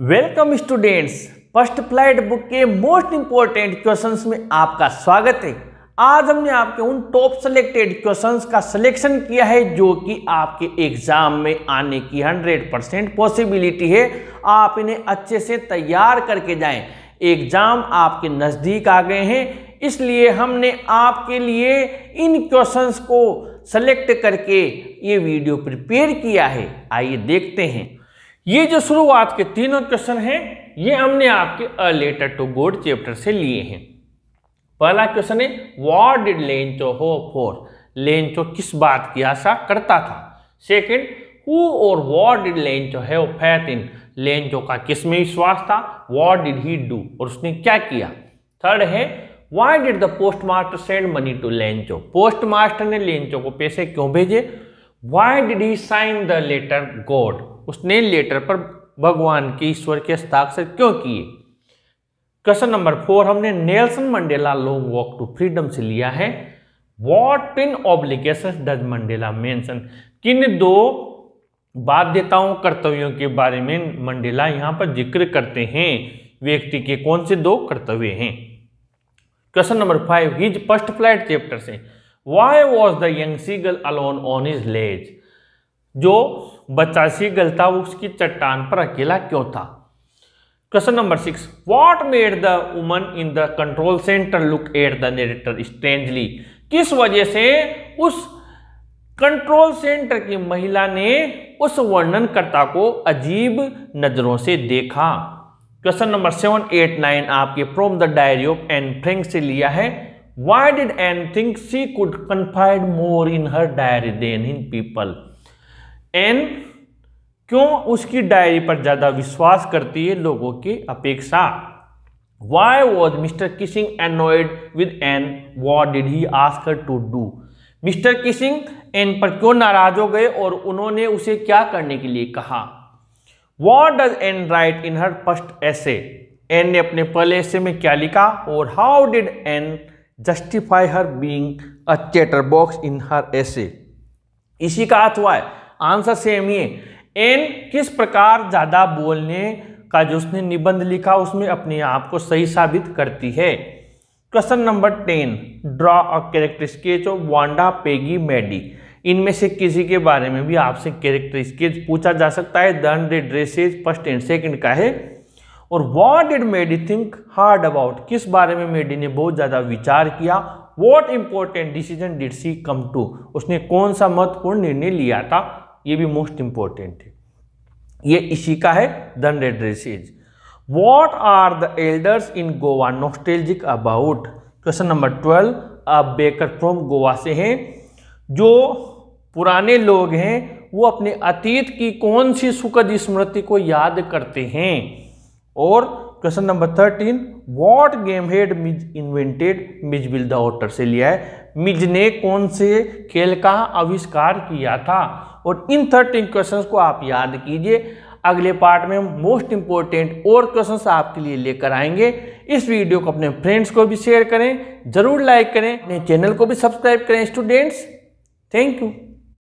welcome students first flight book के most important questions में आपका स्वागत है आज हमने आपके उन टॉप सेलेक्टेड क्वेश्चंस का सिलेक्शन किया है जो कि आपके एग्जाम में आने की 100 परसेंट पॉसिबिलिटी है आप इन्हें अच्छे से तैयार करके जाएं एग्जाम आपके नज़दीक आ गए हैं इसलिए हमने आपके लिए इन क्वेश्चंस को सेलेक्ट करके ये वीडियो प्रिपेयर किया है आइए देखते हैं ये जो शुरुआत के तीनों क्वेश्चन हैं ये हमने आपके a letter to god chapter से लिए हैं पहला क्वेश्चन है what did Lencho hope for Lencho किस बात की आशा करता था सेकंड हु और what did Lencho have faith in Lencho का किस में विश्वास था वॉट डिड ही डू और उसने क्या किया थर्ड है why did the post master send money to Lencho post master ने लेंचो को पैसे क्यों भेजे why did he sign the letter god उसने लेटर पर भगवान की ईश्वर के हस्ताक्षर क्यों किए क्वेश्चन नंबर फोर हमने Nelson Mandela long walk to freedom से लिया है what twin obligation does Mandela mention किन दो बाध्यताओं कर्तव्यों के बारे में मंडेला यहां पर जिक्र करते हैं व्यक्ति के कौन से दो कर्तव्य हैं question number five his first flight chapter से why was the young seagull alone on his ledge जो बचासी गलता की चट्टान पर अकेला क्यों था question number six what made the woman in the control centre look at the narrator strangely किस वजह से उस कंट्रोल सेंटर की महिला ने उस वर्णनकर्ता को अजीब नजरों से देखा question number seven eight nine आपके from the diary of Anne Frank से लिया है why did Anne think she could confide more in her diary than in people Anne क्यों उसकी डायरी पर ज़्यादा विश्वास करती है लोगों की अपेक्षा why was Mr Keesing annoyed with Anne what did he ask to do Mr Keesing Anne पर क्यों नाराज हो गए और उन्होंने उसे क्या करने के लिए कहा what does Anne write in her first essay Anne ने अपने पहले ऐसे में क्या लिखा और how did Anne justify her being a chatterbox in her essay इसी का अर्थ हुआ है आंसर सेम ही है एन किस प्रकार ज़्यादा बोलने का जो उसने निबंध लिखा उसमें अपने आप को सही साबित करती है question number ten draw a character sketch of Wanda Peggy Maddie इनमें से किसी के बारे में भी आपसे कैरेक्टर स्केच पूछा जा सकता है hundred dresses first and second का है और what did Maddie think hard about किस बारे में मेडी ने बहुत ज़्यादा विचार किया what important decision did she come to उसने कौन सा महत्वपूर्ण निर्णय लिया था ये भी मोस्ट इंपॉर्टेंट है ये इसी का है the addresses what are the elders in Goa nostalgic about question number twelve अब बेकर फ्रॉम गोवा से हैं जो पुराने लोग हैं वो अपने अतीत की कौन सी सुखद स्मृति को याद करते हैं और question number thirteen what game had Mij invented Mijbil the otter से लिया है मिज ने कौन से खेल का आविष्कार किया था और इन थर्टीन क्वेश्चन को आप याद कीजिए अगले पार्ट में मोस्ट इंपॉर्टेंट और क्वेश्चंस आपके लिए लेकर आएंगे इस वीडियो को अपने फ्रेंड्स को भी शेयर करें जरूर लाइक करें अपने चैनल को भी सब्सक्राइब करें स्टूडेंट्स थैंक यू